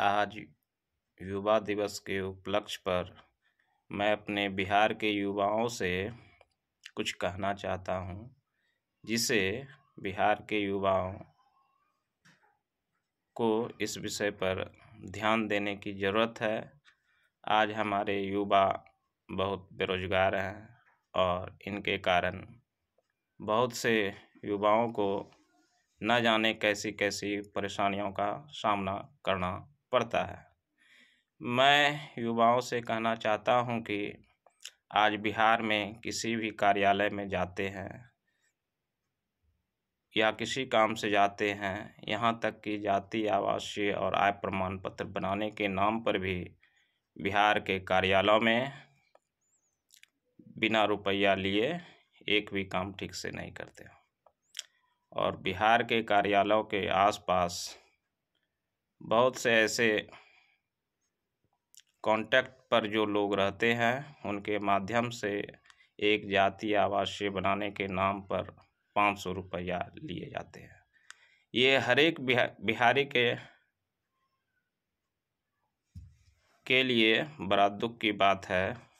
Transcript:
आज युवा दिवस के उपलक्ष्य पर मैं अपने बिहार के युवाओं से कुछ कहना चाहता हूँ जिसे बिहार के युवाओं को इस विषय पर ध्यान देने की ज़रूरत है आज हमारे युवा बहुत बेरोज़गार हैं और इनके कारण बहुत से युवाओं को न जाने कैसी कैसी परेशानियों का सामना करना पड़ता है मैं युवाओं से कहना चाहता हूं कि आज बिहार में किसी भी कार्यालय में जाते हैं या किसी काम से जाते हैं यहाँ तक कि जाति आवासीय और आय प्रमाण पत्र बनाने के नाम पर भी बिहार के कार्यालयों में बिना रुपया लिए एक भी काम ठीक से नहीं करते और बिहार के कार्यालयों के आसपास बहुत से ऐसे कांटेक्ट पर जो लोग रहते हैं उनके माध्यम से एक जातीय आवासीय बनाने के नाम पर पाँच सौ रुपया लिए जाते हैं ये हर एक बिहा, बिहारी के के लिए बड़ा दुख की बात है